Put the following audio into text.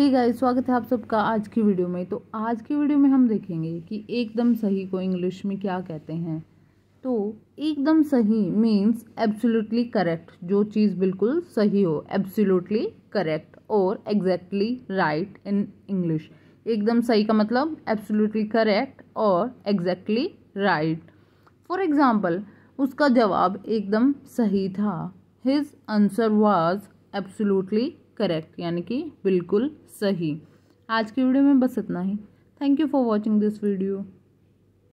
ही guys स्वागत है आप सबका आज की वीडियो में तो आज की वीडियो में हम देखेंगे कि एकदम सही को इंग्लिश में क्या कहते हैं तो एकदम सही मीन्स एब्सोल्युटली करेक्ट जो चीज़ बिल्कुल सही हो एब्सोल्युटली करेक्ट और एग्जैक्टली राइट इन इंग्लिश एकदम सही का मतलब एब्सोल्युटली करेक्ट और एग्जैक्टली राइट फॉर एग्ज़ाम्पल उसका जवाब एकदम सही था his answer was absolutely correct यानी कि बिल्कुल सही आज की वीडियो में बस इतना ही thank you for watching this video